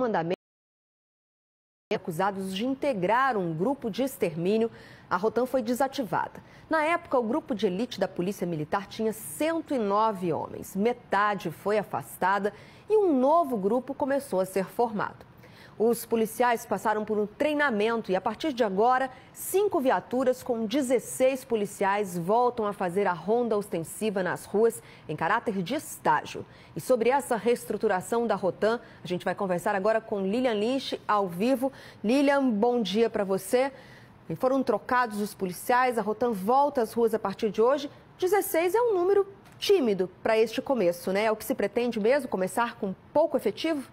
mandamento acusados de integrar um grupo de extermínio, a Rotan foi desativada. Na época, o grupo de elite da Polícia Militar tinha 109 homens, metade foi afastada e um novo grupo começou a ser formado. Os policiais passaram por um treinamento e, a partir de agora, cinco viaturas com 16 policiais voltam a fazer a ronda ostensiva nas ruas em caráter de estágio. E sobre essa reestruturação da Rotan, a gente vai conversar agora com Lilian Lynch, ao vivo. Lilian, bom dia para você. Foram trocados os policiais, a Rotan volta às ruas a partir de hoje. 16 é um número tímido para este começo, né? É o que se pretende mesmo, começar com pouco efetivo?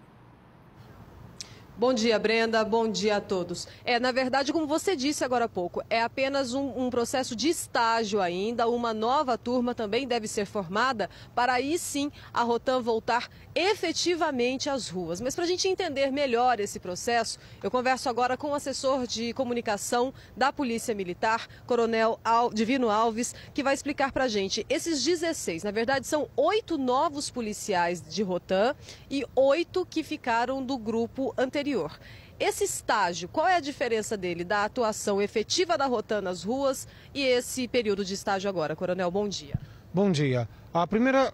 Bom dia, Brenda. Bom dia a todos. É, na verdade, como você disse agora há pouco, é apenas um, um, processo de estágio ainda. Uma nova turma também deve ser formada para aí sim a Rotan voltar efetivamente às ruas. Mas para a gente entender melhor esse processo, eu converso agora com o assessor de comunicação da Polícia Militar, Coronel Al, Divino Alves, que vai explicar para a gente esses 16. Na verdade, são oito novos policiais de Rotan e oito que ficaram do grupo anterior interior. Esse estágio, qual é a diferença dele da atuação efetiva da Rotan nas ruas e esse período de estágio agora? Coronel, bom dia. Bom dia. A primeira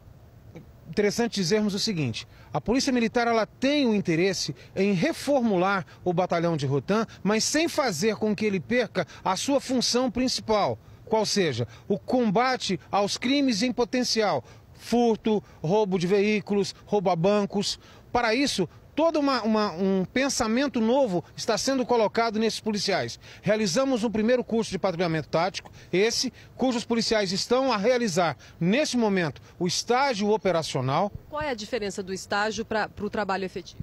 interessante dizermos o seguinte: a Polícia Militar ela tem o interesse em reformular o batalhão de Rotan, mas sem fazer com que ele perca a sua função principal, qual seja, o combate aos crimes em potencial, furto, roubo de veículos, roubo a bancos. Para isso, todo uma, uma, um pensamento novo está sendo colocado nesses policiais. Realizamos um primeiro curso de patrulhamento tático, esse, cujos policiais estão a realizar, nesse momento, o estágio operacional. Qual é a diferença do estágio para o trabalho efetivo?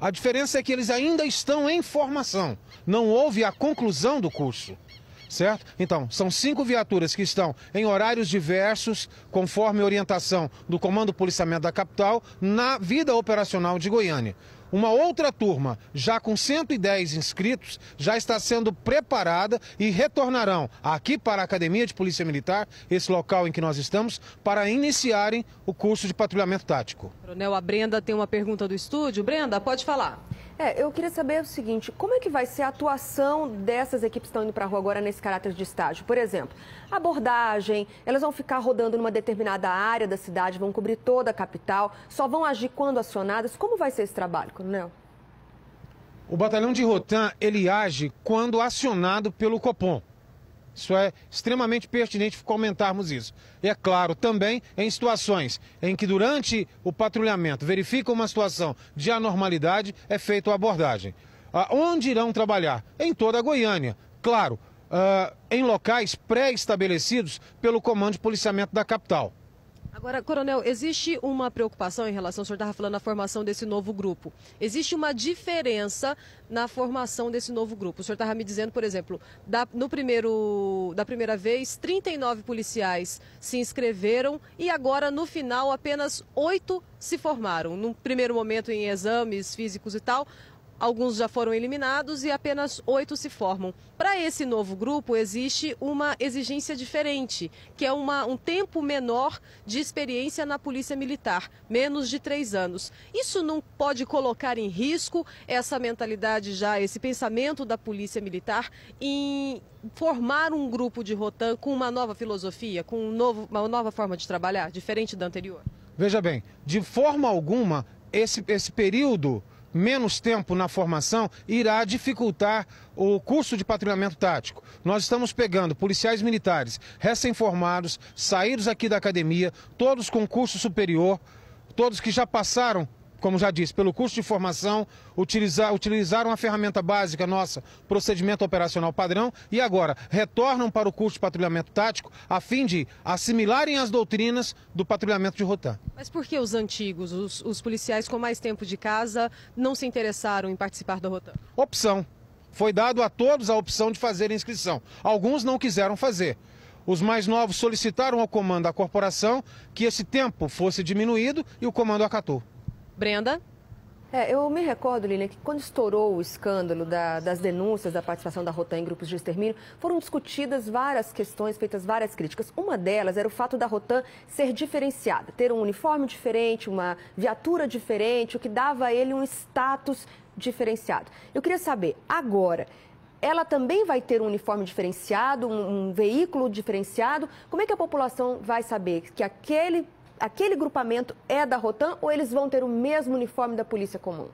A diferença é que eles ainda estão em formação. Não houve a conclusão do curso certo? Então, são cinco viaturas que estão em horários diversos, conforme orientação do Comando Policiamento da Capital, na vida operacional de Goiânia. Uma outra turma, já com 110 inscritos, já está sendo preparada e retornarão aqui para a Academia de Polícia Militar, esse local em que nós estamos, para iniciarem o curso de patrulhamento tático. Coronel, a Brenda tem uma pergunta do estúdio. Brenda, pode falar. É, eu queria saber o seguinte, como é que vai ser a atuação dessas equipes que estão indo para a rua agora nesse caráter de estágio? Por exemplo, abordagem, elas vão ficar rodando numa determinada área da cidade, vão cobrir toda a capital, só vão agir quando acionadas. Como vai ser esse trabalho? O batalhão de Rotan, ele age quando acionado pelo Copom. Isso é extremamente pertinente comentarmos isso. E é claro, também em situações em que durante o patrulhamento verifica uma situação de anormalidade, é feita a abordagem. Ah, onde irão trabalhar? Em toda a Goiânia. Claro, ah, em locais pré-estabelecidos pelo Comando de Policiamento da capital. Agora, coronel, existe uma preocupação em relação, o senhor estava falando, na formação desse novo grupo. Existe uma diferença na formação desse novo grupo. O senhor estava me dizendo, por exemplo, da, no primeiro, da primeira vez, 39 policiais se inscreveram e agora, no final, apenas oito se formaram. No primeiro momento em exames físicos e tal, Alguns já foram eliminados e apenas oito se formam. Para esse novo grupo, existe uma exigência diferente, que é uma, um tempo menor de experiência na Polícia Militar, menos de três anos. Isso não pode colocar em risco essa mentalidade já, esse pensamento da Polícia Militar em formar um grupo de Rotan com uma nova filosofia, com um novo, uma nova forma de trabalhar, diferente da anterior? Veja bem, de forma alguma, esse, esse período menos tempo na formação irá dificultar o curso de patrulhamento tático. Nós estamos pegando policiais militares recém-formados, saídos aqui da academia, todos com curso superior, todos que já passaram como já disse, pelo curso de formação, utilizar, utilizaram a ferramenta básica nossa, procedimento operacional padrão, e agora retornam para o curso de patrulhamento tático a fim de assimilarem as doutrinas do patrulhamento de rotan. Mas por que os antigos, os, os policiais com mais tempo de casa, não se interessaram em participar da rotan? Opção. Foi dado a todos a opção de fazer inscrição. Alguns não quiseram fazer. Os mais novos solicitaram ao comando da corporação que esse tempo fosse diminuído e o comando acatou. Brenda? É, eu me recordo, Lilian, que quando estourou o escândalo da, das denúncias da participação da Rotan em grupos de extermínio, foram discutidas várias questões, feitas várias críticas. Uma delas era o fato da Rotan ser diferenciada, ter um uniforme diferente, uma viatura diferente, o que dava a ele um status diferenciado. Eu queria saber, agora, ela também vai ter um uniforme diferenciado, um, um veículo diferenciado? Como é que a população vai saber que aquele aquele grupamento é da Rotan ou eles vão ter o mesmo uniforme da Polícia Comum?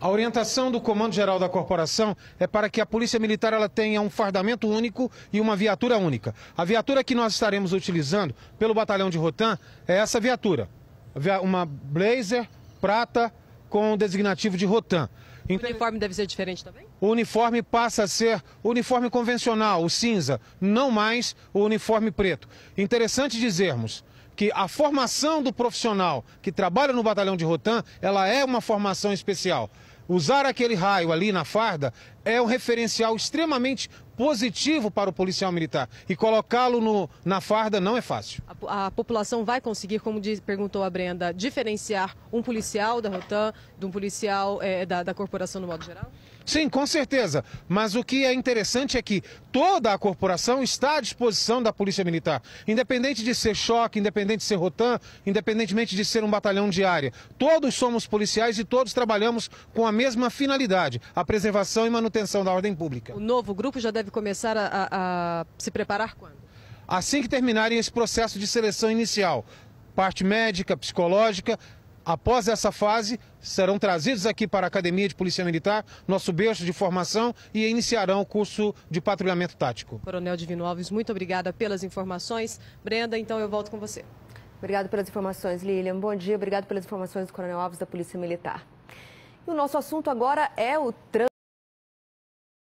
A orientação do Comando Geral da Corporação é para que a Polícia Militar ela tenha um fardamento único e uma viatura única. A viatura que nós estaremos utilizando pelo Batalhão de Rotan é essa viatura, uma blazer prata com o designativo de Rotan. Então, o uniforme deve ser diferente também? O uniforme passa a ser o uniforme convencional, o cinza, não mais o uniforme preto. Interessante dizermos que a formação do profissional que trabalha no batalhão de Rotan, ela é uma formação especial. Usar aquele raio ali na farda é um referencial extremamente positivo para o policial militar. E colocá-lo na farda não é fácil. A, a população vai conseguir, como diz, perguntou a Brenda, diferenciar um policial da Rotan de um policial é, da, da corporação no modo geral? Sim, com certeza. Mas o que é interessante é que toda a corporação está à disposição da Polícia Militar. Independente de ser choque, independente de ser rotan, independentemente de ser um batalhão de área. Todos somos policiais e todos trabalhamos com a mesma finalidade, a preservação e manutenção da ordem pública. O novo grupo já deve começar a, a se preparar quando? Assim que terminarem esse processo de seleção inicial, parte médica, psicológica, após essa fase, serão trazidos aqui para a Academia de Polícia Militar, nosso berço de formação, e iniciarão o curso de patrulhamento tático. Coronel Divino Alves, muito obrigada pelas informações. Brenda, então eu volto com você. Obrigado pelas informações, Lilian. Bom dia, obrigado pelas informações do Coronel Alves da Polícia Militar. E o nosso assunto agora é o trânsito.